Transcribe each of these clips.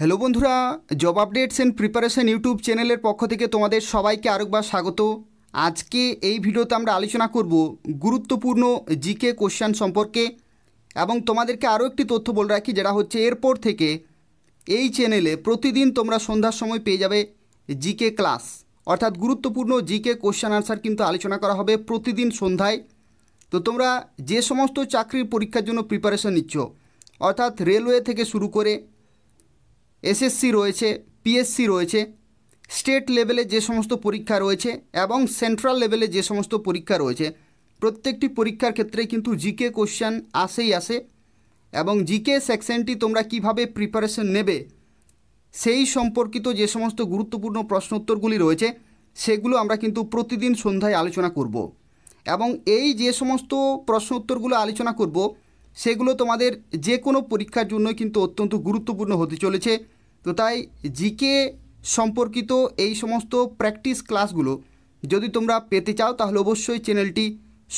hello বন্ধুরা job updates and preparation YouTube চ্যানেলের পক্ষ থেকে তোমাদের সবাইকে আরেকবার স্বাগত আজকে এই ভিডিওতে আমরা আলোচনা করব গুরুত্বপূর্ণ জিকে কোশ্চেন সম্পর্কে এবং তোমাদেরকে আরও একটি তথ্য বলে রাখি যেটা হচ্ছে এরপর থেকে এই চ্যানেলে প্রতিদিন তোমরা সন্ধ্যার সময় পেয়ে যাবে জিকে ক্লাস অর্থাৎ গুরুত্বপূর্ণ জিকে কোশ্চেন আনসার কিন্তু আলোচনা করা হবে প্রতিদিন সন্ধ্যায় তো তোমরা যে সমস্ত চাকরির পরীক্ষার জন্য প্রিপারেশন নিচ্ছ অর্থাৎ রেলওয়ে থেকে শুরু করে এসএসসি রয়েছে পিএসসি রয়েছে স্টেট লেভেলে যে সমস্ত পরীক্ষা রয়েছে এবং সেন্ট্রাল লেভেলে যে সমস্ত পরীক্ষা রয়েছে প্রত্যেকটি পরীক্ষার ক্ষেত্রে কিন্তু জিকে কোশ্চেন আসেই আসে এবং জিকে সেকশনটি তোমরা কিভাবে প্রিপারেশন নেবে সেই সম্পর্কিত যে সমস্ত গুরুত্বপূর্ণ প্রশ্নোত্তরগুলি রয়েছে সেগুলো আমরা কিন্তু প্রতিদিন সন্ধ্যায় আলোচনা করব এবং এই যে সমস্ত প্রশ্নোত্তরগুলো আলোচনা করব সেগুলো তোমাদের যে কোনো পরীক্ষার জন্য কিন্তু অত্যন্ত গুরুত্বপূর্ণ হতে চলেছে তো তাই জিকে সম্পর্কিত এই সমস্ত প্র্যাকটিস ক্লাসগুলো যদি তোমরা পেতে চাও তাহলে অবশ্যই চ্যানেলটি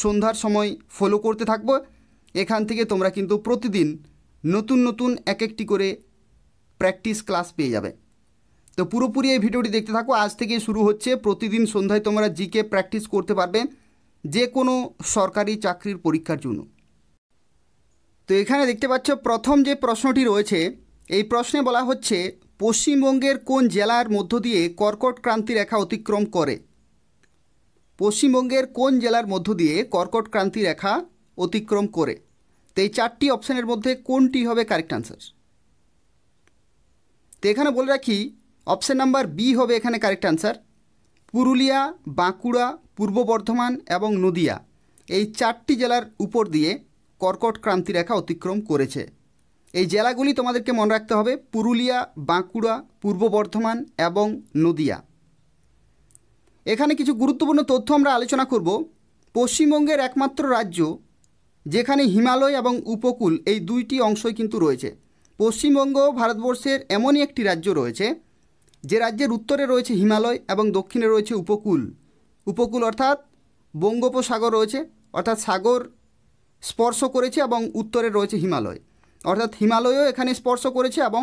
সন্ধ্যার সময় ফলো করতে থাকবো এখান থেকে তোমরা কিন্তু প্রতিদিন নতুন নতুন এক একটি করে প্র্যাকটিস ক্লাস পেয়ে যাবে তো পুরোপুরি এই ভিডিওটি দেখতে থাকো আজ থেকে শুরু হচ্ছে প্রতিদিন সন্ধ্যায় তোমরা জিকে প্র্যাকটিস করতে পারবে যে কোনো সরকারি চাকরির পরীক্ষার জন্য তো এখানে দেখতে পাচ্ছ প্রথম যে প্রশ্নটি রয়েছে এই প্রশ্নে বলা হচ্ছে পশ্চিমবঙ্গের কোন জেলার মধ্য দিয়ে কর্কট ক্রান্তি রেখা অতিক্রম করে পশ্চিমবঙ্গের কোন জেলার মধ্য দিয়ে কর্কট ক্রান্তি রেখা অতিক্রম করে তো এই চারটি অপশানের মধ্যে কোনটি হবে কারেক্ট অ্যান্সার তো এখানে বলে রাখি অপশান নাম্বার বি হবে এখানে কারেক্ট অ্যান্সার পুরুলিয়া বাঁকুড়া পূর্ব বর্ধমান এবং নদিয়া এই চারটি জেলার উপর দিয়ে কর্কট ক্রান্তি রেখা অতিক্রম করেছে এই জেলাগুলি তোমাদেরকে মনে রাখতে হবে পুরুলিয়া বাঁকুড়া পূর্ব বর্ধমান এবং নদিয়া এখানে কিছু গুরুত্বপূর্ণ তথ্য আমরা আলোচনা করব পশ্চিমবঙ্গের একমাত্র রাজ্য যেখানে হিমালয় এবং উপকূল এই দুইটি অংশই কিন্তু রয়েছে পশ্চিমবঙ্গ ভারতবর্ষের এমনই একটি রাজ্য রয়েছে যে রাজ্যের উত্তরে রয়েছে হিমালয় এবং দক্ষিণে রয়েছে উপকূল উপকূল অর্থাৎ বঙ্গোপসাগর রয়েছে অর্থাৎ সাগর স্পর্শ করেছে এবং উত্তরে রয়েছে হিমালয় অর্থাৎ হিমালয়ও এখানে স্পর্শ করেছে এবং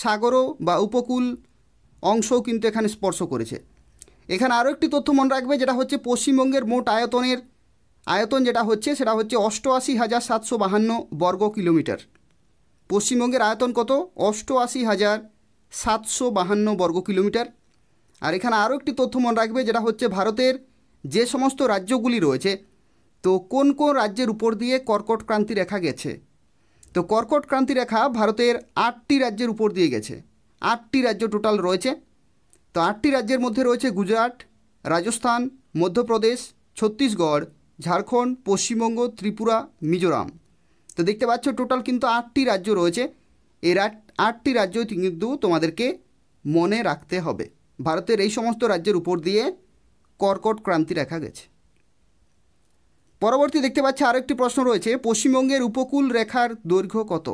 সাগরও বা উপকূল অংশও কিন্তু এখানে স্পর্শ করেছে এখানে আরও একটি তথ্য মনে রাখবে যেটা হচ্ছে পশ্চিমবঙ্গের মোট আয়তনের আয়তন যেটা হচ্ছে সেটা হচ্ছে অষ্টআশি হাজার সাতশো বাহান্ন বর্গ কিলোমিটার পশ্চিমবঙ্গের আয়তন কত অষ্টআশি হাজার সাতশো বাহান্ন বর্গ কিলোমিটার আর এখানে আরও একটি তথ্য মনে রাখবে যেটা হচ্ছে ভারতের যে সমস্ত রাজ্যগুলি রয়েছে তো কোন কোন রাজ্যের উপর দিয়ে কর্কট ক্রান্তি রেখা গেছে তো কর্কট ক্রান্তি রেখা ভারতের আটটি রাজ্যের উপর দিয়ে গেছে আটটি রাজ্য টোটাল রয়েছে তো আটটি রাজ্যের মধ্যে রয়েছে গুজরাট রাজস্থান মধ্যপ্রদেশ ছত্তিশগড় ঝাড়খণ্ড পশ্চিমবঙ্গ ত্রিপুরা মিজোরাম তো দেখতে পাচ্ছ টোটাল কিন্তু আটটি রাজ্য রয়েছে এর আটটি রাজ্য কিন্তু তোমাদেরকে মনে রাখতে হবে ভারতের এই সমস্ত রাজ্যের উপর দিয়ে কর্কট ক্রান্তি রেখা গেছে পরবর্তী দেখতে পাচ্ছি আরেকটি প্রশ্ন রয়েছে পশ্চিমবঙ্গের উপকূল রেখার দৈর্ঘ্য কত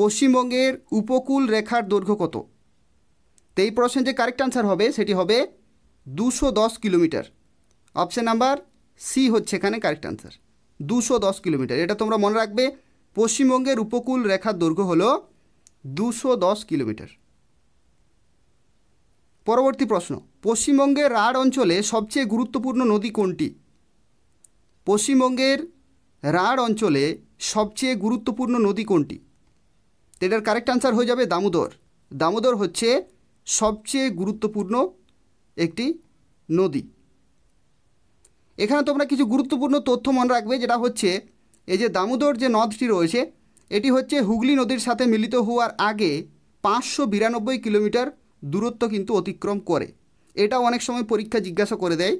পশ্চিমবঙ্গের উপকূল রেখার দৈর্ঘ্য কত তো এই প্রশ্নের যে কারেক্ট আনসার হবে সেটি হবে দুশো দশ কিলোমিটার অপশান নাম্বার সি হচ্ছে এখানে কারেক্ট আনসার দুশো দশ কিলোমিটার এটা তোমরা মনে রাখবে পশ্চিমবঙ্গের উপকূল রেখার দৈর্ঘ্য হল দুশো দশ কিলোমিটার পরবর্তী প্রশ্ন পশ্চিমবঙ্গের রাঢ় অঞ্চলে সবচেয়ে গুরুত্বপূর্ণ নদী কোনটি পশ্চিমবঙ্গের রাঢ় অঞ্চলে সবচেয়ে গুরুত্বপূর্ণ নদী কোনটি এটার কারেক্ট আনসার হয়ে যাবে দামোদর দামোদর হচ্ছে সবচেয়ে গুরুত্বপূর্ণ একটি নদী এখানে তোমরা কিছু গুরুত্বপূর্ণ তথ্য মনে রাখবে যেটা হচ্ছে এই যে দামোদর যে নদটি রয়েছে এটি হচ্ছে হুগলি নদীর সাথে মিলিত হওয়ার আগে পাঁচশো বিরানব্বই কিলোমিটার দূরত্ব কিন্তু অতিক্রম করে এটা অনেক সময় পরীক্ষা জিজ্ঞাসা করে দেয়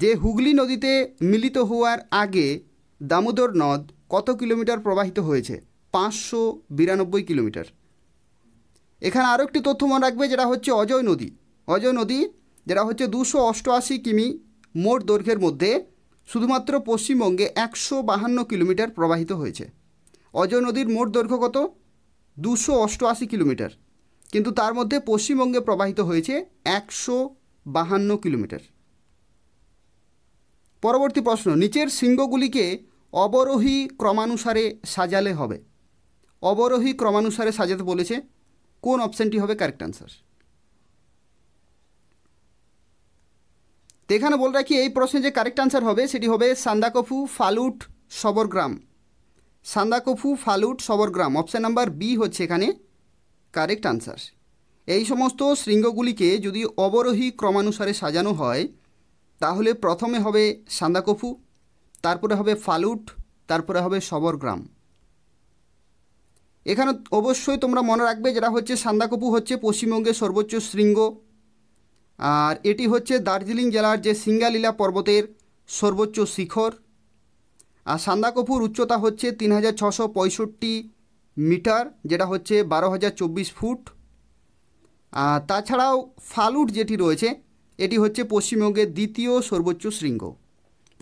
যে হুগলি নদীতে মিলিত হওয়ার আগে দামোদর নদ কত কিলোমিটার প্রবাহিত হয়েছে পাঁচশো বিরানব্বই কিলোমিটার এখানে আরও একটি তথ্য মনে রাখবে যেটা হচ্ছে অজয় নদী অজয় নদী যেটা হচ্ছে দুশো অষ্টআশি কিমি মোট দৈর্ঘ্যের মধ্যে শুধুমাত্র পশ্চিমবঙ্গে একশো বাহান্ন কিলোমিটার প্রবাহিত হয়েছে অজয় নদীর মোট দৈর্ঘ্য কত দুশো অষ্টআশি কিলোমিটার কিন্তু তার মধ্যে পশ্চিমবঙ্গে প্রবাহিত হয়েছে একশো বাহান্ন কিলোমিটার পরবর্তী প্রশ্ন নিচের শৃঙ্গগুলিকে অবরোহী ক্রমানুসারে সাজালে হবে অবরোহী ক্রমানুসারে সাজাতে বলেছে কোন অপশানটি হবে কারেক্ট অ্যান্সার এখানে বল রাখি এই প্রশ্নে যে কারেক্ট অ্যান্সার হবে সেটি হবে Sandakphu Phalut Sabargram Sandakphu Phalut Sabargram option number B হচ্ছে এখানে কারেক্ট অ্যান্সার এই সমস্ত শৃঙ্গগুলিকে যদি অবরোহী ক্রমানুসারে সাজানো হয় তাহলে প্রথমে হবে সান্দাকফু তারপরে হবে ফালুট তারপরে হবে সবরগ্রাম এখানে অবশ্যই তোমরা মনে রাখবে যেটা হচ্ছে সান্দাকফু হচ্ছে পশ্চিমবঙ্গের সর্বোচ্চ শৃঙ্গ আর এটি হচ্ছে দার্জিলিং জেলার যে সিঙ্গালীলা পর্বতের সর্বোচ্চ শিখর আর সান্দাকফুর উচ্চতা হচ্ছে তিন হাজার ছশো পঁয়ষট্টি মিটার যেটা হচ্ছে বারো হাজার চব্বিশ ফুট আর তাছাড়াও ফালুট যেটি রয়েছে এটি হচ্ছে পশ্চিমবঙ্গের দ্বিতীয় সর্বোচ্চ শৃঙ্গ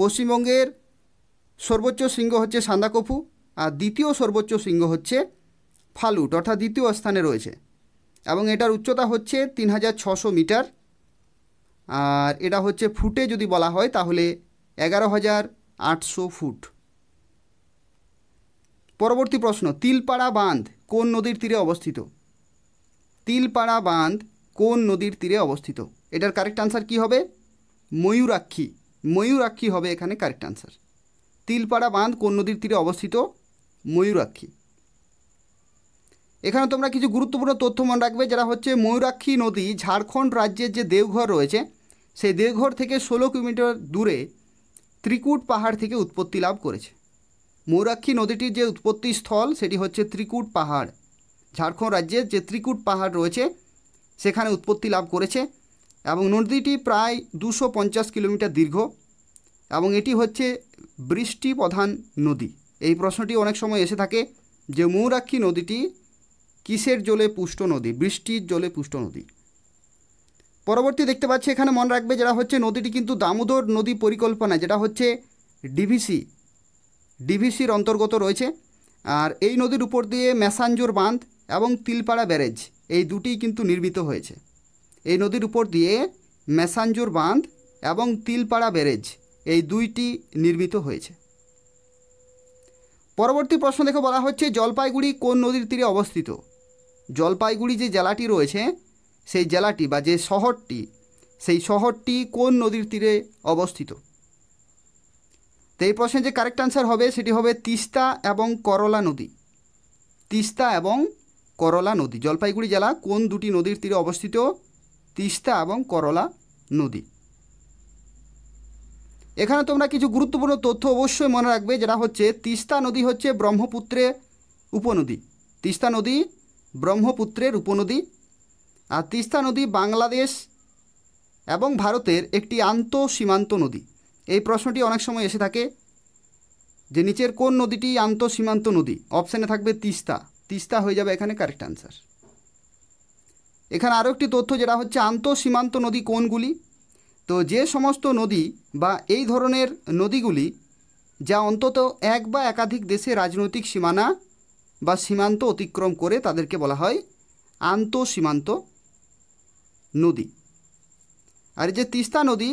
পশ্চিমবঙ্গের সর্বোচ্চ শৃঙ্গ হচ্ছে সান্দাকফু আর দ্বিতীয় সর্বোচ্চ শৃঙ্গ হচ্ছে ফালুট অর্থাৎ দ্বিতীয় স্থানে রয়েছে এবং এটার উচ্চতা হচ্ছে তিন হাজার ছশো মিটার আর এটা হচ্ছে ফুটে যদি বলা হয় তাহলে এগারো হাজার আটশো ফুট পরবর্তী প্রশ্ন তিলপাড়া বাঁধ কোন নদীর তীরে অবস্থিত তিলপাড়া বাঁধ কোন নদীর তীরে অবস্থিত এটার কারেক্ট আনসার কি হবে ময়ূরাক্ষী ময়ূরাক্ষী হবে এখানে কারেক্ট আনসার তিলপাড়া বাঁধ কোন নদীর তীরে অবস্থিত ময়ূরাক্ষী এখানে তোমরা কিছু গুরুত্বপূর্ণ তথ্য মনে রাখবে যারা হচ্ছে ময়ূরাক্ষী নদী ঝাড়খণ্ড রাজ্যের যে দেওঘর রয়েছে সেই দেওঘর থেকে ষোলো কিলোমিটার দূরে ত্রিকুট পাহাড় থেকে উৎপত্তি লাভ করেছে ময়ূরাক্ষী নদীটির যে উৎপত্তি স্থল সেটি হচ্ছে ত্রিকুট পাহাড় ঝাড়খণ্ড রাজ্যের যে ত্রিকুট পাহাড় রয়েছে সেখানে উৎপত্তি লাভ করেছে এবং নদীটি প্রায় দুশো পঞ্চাশ কিলোমিটার দীর্ঘ এবং এটি হচ্ছে বৃষ্টি প্রধান নদী এই প্রশ্নটি অনেক সময় এসে থাকে যে মৌরাক্ষী নদীটি কিসের জলে পুষ্ট নদী বৃষ্টির জলে পুষ্ট নদী পরবর্তী দেখতে পাচ্ছি এখানে মনে রাখবে যেটা হচ্ছে নদীটি কিন্তু দামোদর নদী পরিকল্পনা যেটা হচ্ছে ডিভিসি ডিভিসির অন্তর্গত রয়েছে আর এই নদীর উপর দিয়ে মেসাঞ্জোর বাঁধ এবং তিলপাড়া ব্যারেজ এই দুটি কিন্তু নির্মিত হয়েছে এই নদীর উপর দিয়ে মেসাঞ্জোর বাঁধ এবং তিলপাড়া ব্যারেজ এই দুইটি নির্মিত হয়েছে পরবর্তী প্রশ্ন দেখে বলা হচ্ছে জলপাইগুড়ি কোন নদীর তীরে অবস্থিত জলপাইগুড়ি যে জেলাটি রয়েছে সেই জেলাটি বা যে শহরটি সেই শহরটি কোন নদীর তীরে অবস্থিত তো এই প্রশ্নের যে কারেক্ট আনসার হবে সেটি হবে তিস্তা এবং করলা নদী তিস্তা এবং করলা নদী জলপাইগুড়ি জেলা কোন দুটি নদীর তীরে অবস্থিত তিস্তা এবং করলা নদী এখানে তোমরা কিছু গুরুত্বপূর্ণ তথ্য অবশ্যই মনে রাখবে যেটা হচ্ছে তিস্তা নদী হচ্ছে ব্রহ্মপুত্রে উপনদী তিস্তা নদী ব্রহ্মপুত্রের উপনদী আর তিস্তা নদী বাংলাদেশ এবং ভারতের একটি আন্ত সীমান্ত নদী এই প্রশ্নটি অনেক সময় এসে থাকে যে নিচের কোন নদীটি আন্ত সীমান্ত নদী অপশানে থাকবে তিস্তা তিস্তা হয়ে যাবে এখানে কারেক্ট আনসার এখানে আরও একটি তথ্য যেটা হচ্ছে আন্তঃসীমান্ত নদী কোনগুলি তো যে সমস্ত নদী বা এই ধরনের নদীগুলি যা অন্তত এক বা একাধিক দেশে রাজনৈতিক সীমানা বা সীমান্ত অতিক্রম করে তাদেরকে বলা হয় আন্তঃসীমান্ত নদী আর যে তিস্তা নদী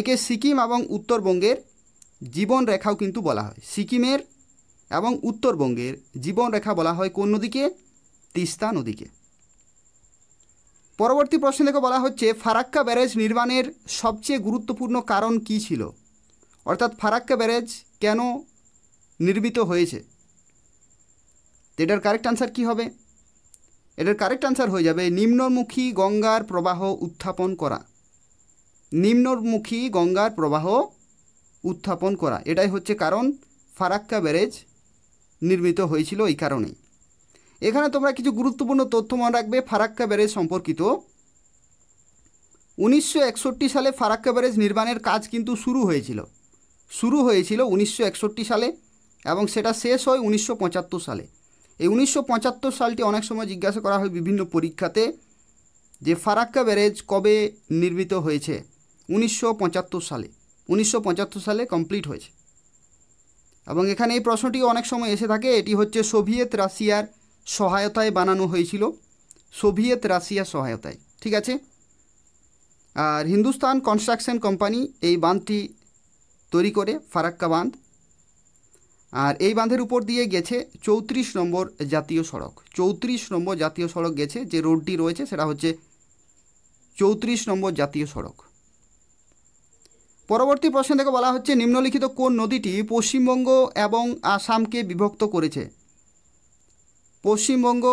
একে সিকিম এবং উত্তরবঙ্গের জীবন রেখাও কিন্তু বলা হয় সিকিমের এবং উত্তরবঙ্গের জীবন রেখা বলা হয় কোন নদীকে তিস্তা নদীকে পরবর্তী প্রশ্ন লেখা বলা হচ্ছে ফারাক্কা ব্যারেজ নির্মাণের সবচেয়ে গুরুত্বপূর্ণ কারণ কি ছিল অর্থাৎ ফারাক্কা ব্যারেজ কেন নির্মিত হয়েছে এটার কারেক্ট আনসার কি হবে এটার কারেক্ট আনসার হয়ে যাবে নিম্নমুখী গঙ্গার প্রবাহ উত্থাপন করা নিম্নমুখী গঙ্গার প্রবাহ উত্থাপন করা এটাই হচ্ছে কারণ ফারাক্কা ব্যারেজ নির্মিত হয়েছিল এই কারণেই এখানে তোমরা কিছু গুরুত্বপূর্ণ তথ্য মনে রাখবে ফারাক্কা ব্যারেজ সম্পর্কিত উনিশশো সালে ফারাক্কা ব্যারেজ নির্মাণের কাজ কিন্তু শুরু হয়েছিল শুরু হয়েছিল উনিশশো সালে এবং সেটা শেষ হয় উনিশশো সালে এই উনিশশো সালটি অনেক সময় জিজ্ঞাসা করা হয় বিভিন্ন পরীক্ষাতে যে ফারাক্কা ব্যারেজ কবে নির্মিত হয়েছে উনিশশো সালে উনিশশো সালে কমপ্লিট হয়েছে এবং এখানে এই প্রশ্নটি অনেক সময় এসে থাকে এটি হচ্ছে সোভিয়েত রাশিয়ার সহায়তায় বানানো হয়েছিল সোভিয়েত রাশিয়া সহায়তায় ঠিক আছে আর হিন্দুস্তান কনস্ট্রাকশন কোম্পানি এই বাঁধটি তৈরি করে ফারাক্কা বাঁধ আর এই বাঁধের উপর দিয়ে গেছে চৌত্রিশ নম্বর জাতীয় সড়ক চৌত্রিশ নম্বর জাতীয় সড়ক গেছে যে রোডটি রয়েছে সেটা হচ্ছে চৌত্রিশ নম্বর জাতীয় সড়ক পরবর্তী প্রশ্ন থেকে বলা হচ্ছে নিম্নলিখিত কোন নদীটি পশ্চিমবঙ্গ এবং আসামকে বিভক্ত করেছে পশ্চিমবঙ্গ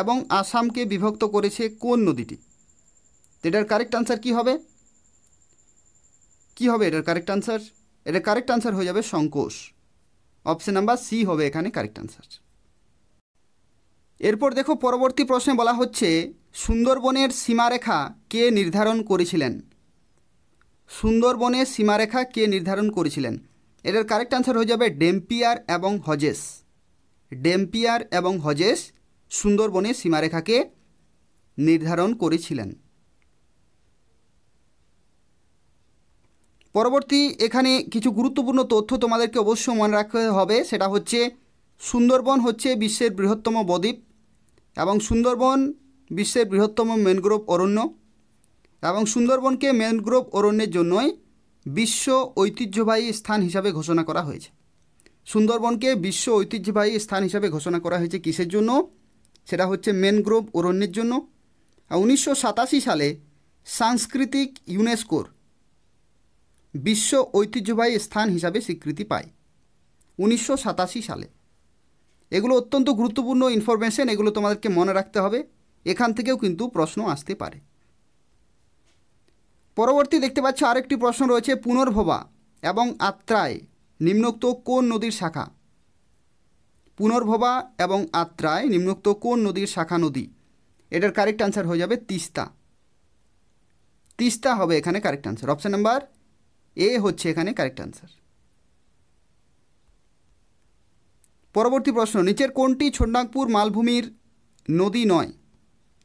এবং আসামকে বিভক্ত করেছে কোন নদীটি এটার কারেক্ট আনসার কি হবে কি হবে এটার কারেক্ট আনসার এটার কারেক্ট আনসার হয়ে যাবে সংকোষ অপশন নাম্বার সি হবে এখানে কারেক্ট আনসার এরপর দেখো পরবর্তী প্রশ্নে বলা হচ্ছে সুন্দরবনের সীমারেখা কে নির্ধারণ করেছিলেন সুন্দরবনের সীমারেখা কে নির্ধারণ করেছিলেন এটার কারেক্ট আনসার হয়ে যাবে ডেম্পিয়ার এবং হজেস ডেম্পিয়ার এবং হজেস সুন্দরবনের সীমারেখাকে নির্ধারণ করেছিলেন পরবর্তী এখানে কিছু গুরুত্বপূর্ণ তথ্য তোমাদেরকে অবশ্যই মনে রাখতে হবে সেটা হচ্ছে সুন্দরবন হচ্ছে বিশ্বের বৃহত্তম বদ্বীপ এবং সুন্দরবন বিশ্বের বৃহত্তম ম্যানগ্রোভ অরণ্য এবং সুন্দরবনকে ম্যানগ্রোভ অরণ্যের জন্যই বিশ্ব ঐতিহ্যবাহী স্থান হিসাবে ঘোষণা করা হয়েছে সুন্দরবনকে বিশ্ব ঐতিহ্যবাহী স্থান হিসাবে ঘোষণা করা হয়েছে কিসের জন্য সেটা হচ্ছে ম্যানগ্রোভ অরণ্যের জন্য আর উনিশশো সালে সাংস্কৃতিক ইউনেস্কোর বিশ্ব ঐতিহ্যবাহী স্থান হিসাবে স্বীকৃতি পায় উনিশশো সালে এগুলো অত্যন্ত গুরুত্বপূর্ণ ইনফরমেশন এগুলো তোমাদেরকে মনে রাখতে হবে এখান থেকেও কিন্তু প্রশ্ন আসতে পারে পরবর্তী দেখতে পাচ্ছ আরেকটি প্রশ্ন রয়েছে পুনর্ভবা এবং আত্রায় নিম্নোক্ত কোন নদীর শাখা পুনর্ভবা এবং আত্রায় নিম্নোক্ত কোন নদীর শাখা নদী এটার কারেক্ট আনসার হয়ে যাবে তিস্তা তিস্তা হবে এখানে correct answer option number A হচ্ছে এখানে কারেক্ট আনসার পরবর্তী প্রশ্ন নিচের কোনটি ছোটনাগপুর মালভূমির নদী নয়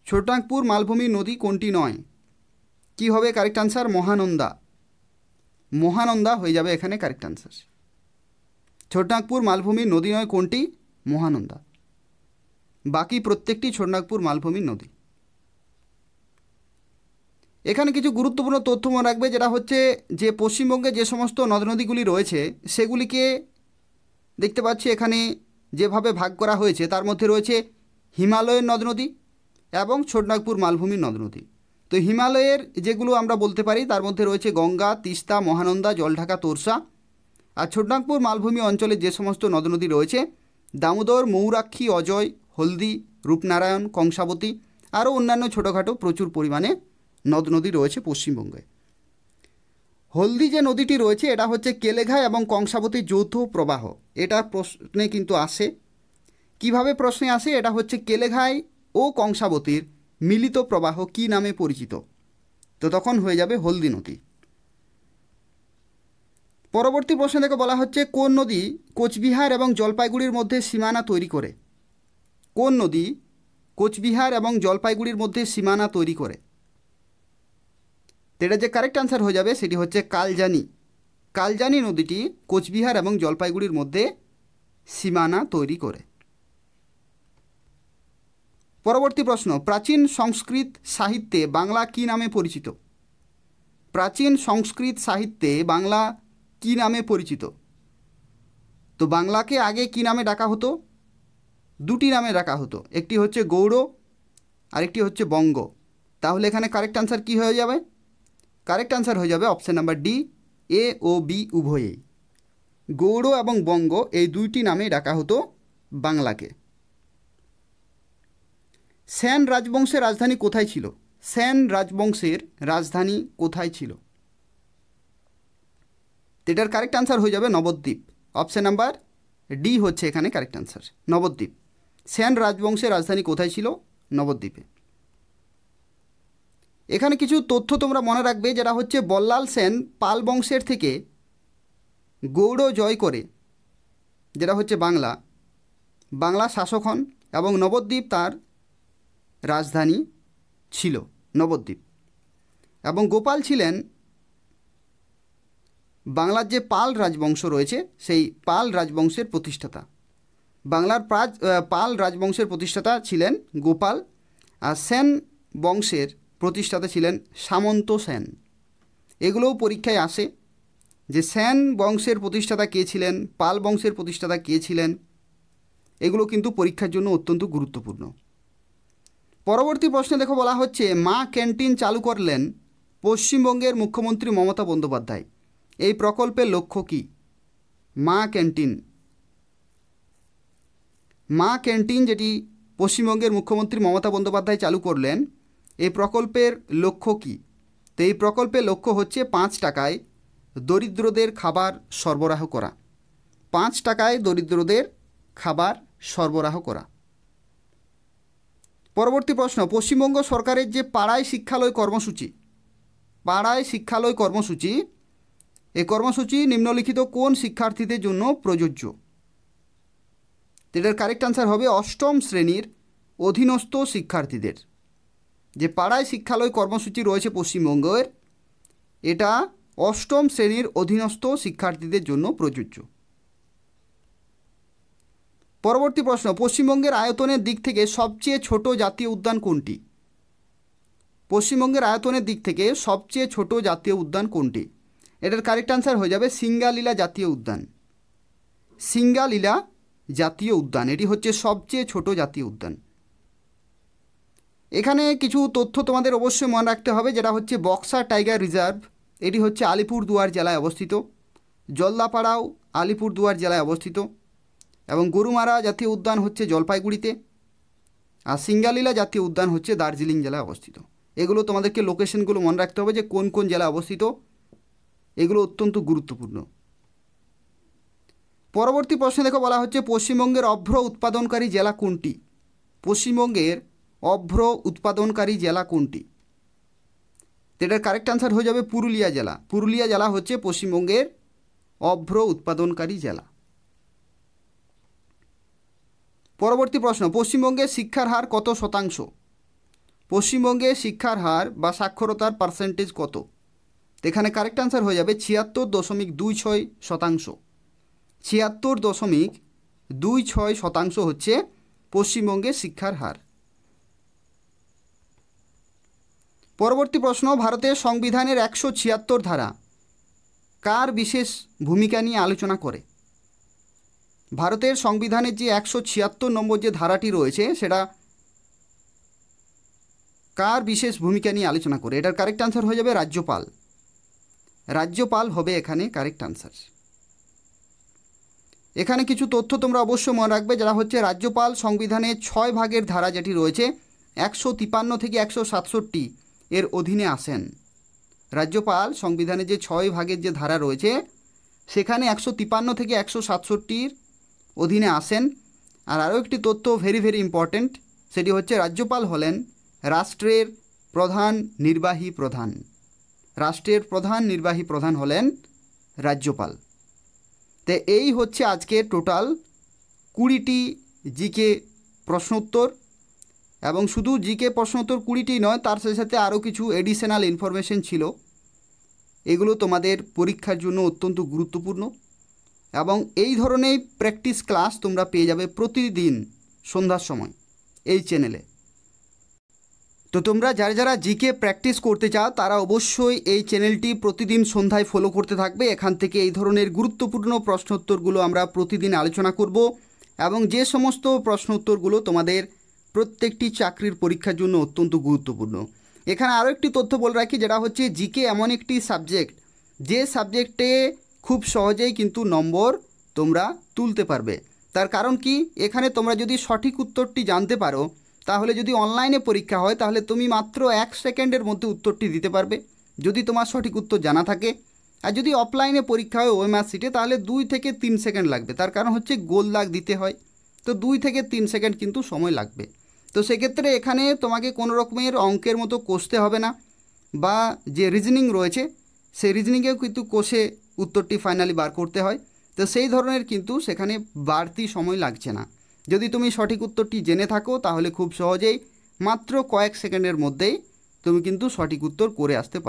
ছোটনাগপুর মালভূমির নদী কোনটি নয় কি হবে কারেক্ট আনসার মহানন্দা মহানন্দা হয়ে যাবে এখানে কারেক্ট আনসার ছোটনাগপুর মালভূমির নদী নয় কোনটি মহানন্দা বাকি প্রত্যেকটি ছোটনাগপুর মালভূমির নদী এখানে কিছু গুরুত্বপূর্ণ তথ্য মনে রাখবে যেটা হচ্ছে যে পশ্চিমবঙ্গে যে সমস্ত নদ নদীগুলি রয়েছে সেগুলিকে দেখতে পাচ্ছি এখানে যেভাবে ভাগ করা হয়েছে তার মধ্যে রয়েছে হিমালয়ের নদ নদী এবং ছোটনাগপুর মালভূমির নদ নদী তো হিমালয়ের যেগুলো আমরা বলতে পারি তার মধ্যে রয়েছে গঙ্গা তিস্তা মহানন্দা জলঢাকা তোরসা আর ছোটনাগপুর মালভূমি অঞ্চলে যে সমস্ত নদনদী রয়েছে দামোদর মৌরাক্ষী অজয় হলদি রূপনারায়ণ কংসাবতী আরও অন্যান্য ছোটোখাটো প্রচুর পরিমাণে নদ নদী রয়েছে পশ্চিমবঙ্গে হলদি যে নদীটি রয়েছে এটা হচ্ছে কেলেঘা এবং কংসাবতী যৌথ প্রবাহ এটা প্রশ্নে কিন্তু আসে কিভাবে প্রশ্নে আসে এটা হচ্ছে কেলেঘাই ও কংসাবতীর মিলিত প্রবাহ কি নামে পরিচিত তো তখন হয়ে যাবে হলদি নদী পরবর্তী প্রশ্নে দেখো বলা হচ্ছে কোন নদী কোচবিহার এবং জলপাইগুড়ির মধ্যে সীমানা তৈরি করে কোন নদী কোচবিহার এবং জলপাইগুড়ির মধ্যে সীমানা তৈরি করে এটা যে কারেক্ট আনসার হয়ে যাবে সেটি হচ্ছে কালজানি কালজানি নদীটি কোচবিহার এবং জলপাইগুড়ির মধ্যে সীমানা তৈরি করে পরবর্তী প্রশ্ন প্রাচীন সংস্কৃত সাহিত্যে বাংলা কী নামে পরিচিত প্রাচীন সংস্কৃত সাহিত্যে বাংলা কি নামে পরিচিত তো বাংলাকে আগে কি নামে ডাকা হতো দুটি নামে ডাকা হতো একটি হচ্ছে গৌড় আরেকটি হচ্ছে বঙ্গ তাহলে এখানে কারেক্ট আনসার কি হয়ে যাবে কারেক্ট আনসার হয়ে যাবে অপশান নাম্বার ডি এ ও বি উভয়েই গৌড় এবং বঙ্গ এই দুইটি নামে ডাকা হতো বাংলাকে সেন রাজবংশের রাজধানী কোথায় ছিল সেন রাজবংশের রাজধানী কোথায় ছিল এটার কারেক্ট আনসার হয়ে যাবে নবদ্বীপ অপশান নাম্বার ডি হচ্ছে এখানে কারেক্ট আনসার নবদ্বীপ স্যান রাজবংশের রাজধানী কোথায় ছিল নবদ্বীপে এখানে কিছু তথ্য তোমরা মনে রাখবে যেটা হচ্ছে বল্লাল সেন পাল বংশের থেকে গৌড় জয় করে যেটা হচ্ছে বাংলা বাংলা শাসক হন এবং নবদ্বীপ তার রাজধানী ছিল নবদ্বীপ এবং গোপাল ছিলেন বাংলার যে পাল রাজবংশ রয়েছে সেই পাল রাজবংশের প্রতিষ্ঠাতা বাংলার প্রাজ পাল রাজবংশের প্রতিষ্ঠাতা ছিলেন গোপাল আর সেন বংশের প্রতিষ্ঠাতা ছিলেন সামন্ত সেন এগুলোও পরীক্ষায় আসে যে সেন বংশের প্রতিষ্ঠাতা কে ছিলেন পাল বংশের প্রতিষ্ঠাতা কে ছিলেন এগুলো কিন্তু পরীক্ষার জন্য অত্যন্ত গুরুত্বপূর্ণ পরবর্তী প্রশ্নে দেখো বলা হচ্ছে মা ক্যান্টিন চালু করলেন পশ্চিমবঙ্গের মুখ্যমন্ত্রী মমতা বন্দ্যোপাধ্যায় এই প্রকল্পের লক্ষ্য কি মা ক্যান্টিন মা ক্যান্টিন যেটি পশ্চিমবঙ্গের মুখ্যমন্ত্রী মমতা বন্দ্যোপাধ্যায় চালু করলেন এই প্রকল্পের লক্ষ্য কি তো এই প্রকল্পের লক্ষ্য হচ্ছে পাঁচ টাকায় দরিদ্রদের খাবার সরবরাহ করা পাঁচ টাকায় দরিদ্রদের খাবার সরবরাহ করা পরবর্তী প্রশ্ন পশ্চিমবঙ্গ সরকারের যে পাড়ায় শিক্ষালয় কর্মসূচি পাড়ায় শিক্ষালয় কর্মসূচি এই কর্মসূচি নিম্নলিখিত কোন শিক্ষার্থীদের জন্য প্রযোজ্য এটার কারেক্ট আনসার হবে অষ্টম শ্রেণীর অধীনস্থ শিক্ষার্থীদের যে পাড়ায় শিক্ষালয় কর্মসূচি রয়েছে পশ্চিমবঙ্গের এটা অষ্টম শ্রেণীর অধীনস্থ শিক্ষার্থীদের জন্য প্রযোজ্য পরবর্তী প্রশ্ন পশ্চিমবঙ্গের আয়তনের দিক থেকে সবচেয়ে ছোট জাতীয় উদ্যান কোনটি পশ্চিমবঙ্গের আয়তনের দিক থেকে সবচেয়ে ছোট জাতীয় উদ্যান কোনটি এটার কারেক্ট আনসার হয়ে যাবে সিঙ্গালীলা জাতীয় উদ্যান সিঙ্গালীলা জাতীয় উদ্যান এটি হচ্ছে সবচেয়ে ছোট জাতীয় উদ্যান এখানে কিছু তথ্য তোমাদের অবশ্যই মনে রাখতে হবে যেটা হচ্ছে বক্সা টাইগার রিজার্ভ এটি হচ্ছে আলিপুর দুয়ার জেলায় অবস্থিত জল্লাপাড়াও আলিপুর দুয়ার জেলায় অবস্থিত এবং গরুমারা জাতীয় উদ্যান হচ্ছে জলপাইগুড়িতে আর সিঙ্গালীলা জাতীয় উদ্যান হচ্ছে দার্জিলিং জেলায় অবস্থিত এগুলো তোমাদেরকে লোকেশনগুলো মনে রাখতে হবে যে কোন কোন জেলায় অবস্থিত এগুলো অত্যন্ত গুরুত্বপূর্ণ পরবর্তী প্রশ্নে দেখো বলা হচ্ছে পশ্চিমবঙ্গের অভ্র উৎপাদনকারী জেলা কোনটি পশ্চিমবঙ্গের অভ্র উৎপাদনকারী জেলা কোনটি এটার কারেক্ট আনসার হয়ে যাবে পুরুলিয়া জেলা পুরুলিয়া জেলা হচ্ছে পশ্চিমবঙ্গের অভ্র উৎপাদনকারী জেলা পরবর্তী প্রশ্ন পশ্চিমবঙ্গে শিক্ষার হার কত শতাংশ পশ্চিমবঙ্গে শিক্ষার হার বা সাক্ষরতার পার্সেন্টেজ কত এখানে কারেক্ট আনসার হয়ে যাবে ছিয়াত্তর দশমিক দুই ছয় শতাংশ ছিয়াত্তর দশমিক দুই ছয় শতাংশ হচ্ছে পশ্চিমবঙ্গের শিক্ষার হার পরবর্তী প্রশ্ন ভারতের সংবিধানের একশো ছিয়াত্তর ধারা কার বিশেষ ভূমিকা নিয়ে আলোচনা করে ভারতের সংবিধানের যে একশো ছিয়াত্তর নম্বর যে ধারাটি রয়েছে সেটা কার বিশেষ ভূমিকা নিয়ে আলোচনা করে এটার কারেক্ট আনসার হয়ে যাবে রাজ্যপাল রাজ্যপাল হবে এখানে কারেক্ট আনসার এখানে কিছু তথ্য তোমরা অবশ্যই মনে রাখবে যারা হচ্ছে রাজ্যপাল সংবিধানে ছয় ভাগের ধারা যেটি রয়েছে একশো তিপান্ন থেকে একশো সাতষট্টি এর অধীনে আসেন রাজ্যপাল সংবিধানে যে ছয় ভাগের যে ধারা রয়েছে সেখানে একশো তিপান্ন থেকে একশো সাতষট্টির অধীনে আসেন আর আরও একটি তথ্য ভেরি ভেরি ইম্পর্ট্যান্ট সেটি হচ্ছে রাজ্যপাল হলেন রাষ্ট্রের প্রধান নির্বাহী প্রধান রাষ্ট্রের প্রধান নির্বাহী প্রধান হলেন রাজ্যপাল তে এই হচ্ছে আজকে টোটাল কুড়িটি জিকে প্রশ্নোত্তর এবং শুধু জিকে প্রশ্নোত্তর কুড়িটি নয় তার সাথে সাথে আরও কিছু এডিশনাল ইনফরমেশন ছিল এগুলো তোমাদের পরীক্ষার জন্য অত্যন্ত গুরুত্বপূর্ণ এবং এই ধরনের প্র্যাকটিস ক্লাস তোমরা পেয়ে যাবে প্রতিদিন সন্ধ্যার সময় এই চ্যানেলে তো তোমরা যারা যারা জিকে প্র্যাকটিস করতে চাও তারা অবশ্যই এই চ্যানেলটি প্রতিদিন সন্ধ্যায় ফলো করতে থাকবে এখান থেকে এই ধরনের গুরুত্বপূর্ণ প্রশ্নোত্তরগুলো আমরা প্রতিদিন আলোচনা করব এবং যে সমস্ত প্রশ্নোত্তরগুলো তোমাদের প্রত্যেকটি চাকরির পরীক্ষার জন্য অত্যন্ত গুরুত্বপূর্ণ এখানে আরও একটি তথ্য বলে রাখি যেটা হচ্ছে জিকে এমন একটি সাবজেক্ট যে সাবজেক্টে খুব সহজেই কিন্তু নম্বর তোমরা তুলতে পারবে তার কারণ কি এখানে তোমরা যদি সঠিক উত্তরটি জানতে পারো তাহলে যদি অনলাইনে পরীক্ষা হয় তাহলে তুমি মাত্র এক সেকেন্ডের মধ্যে উত্তরটি দিতে পারবে যদি তোমার সঠিক উত্তর জানা থাকে আর যদি অফলাইনে পরীক্ষা হয় ওই সিটে তাহলে দুই থেকে তিন সেকেন্ড লাগবে তার কারণ হচ্ছে গোল দাগ দিতে হয় তো দুই থেকে তিন সেকেন্ড কিন্তু সময় লাগবে তো সেক্ষেত্রে এখানে তোমাকে কোনো রকমের অঙ্কের মতো কষতে হবে না বা যে রিজনিং রয়েছে সেই রিজনিংয়েও কিন্তু কষে উত্তরটি ফাইনালি বার করতে হয় তো সেই ধরনের কিন্তু সেখানে বাড়তি সময় লাগছে না যদি তুমি সঠিক উত্তরটি জেনে থাকো তাহলে খুব সহজেই মাত্র কয়েক সেকেন্ডের মধ্যেই তুমি কিন্তু সঠিক উত্তর করে আসতে পারো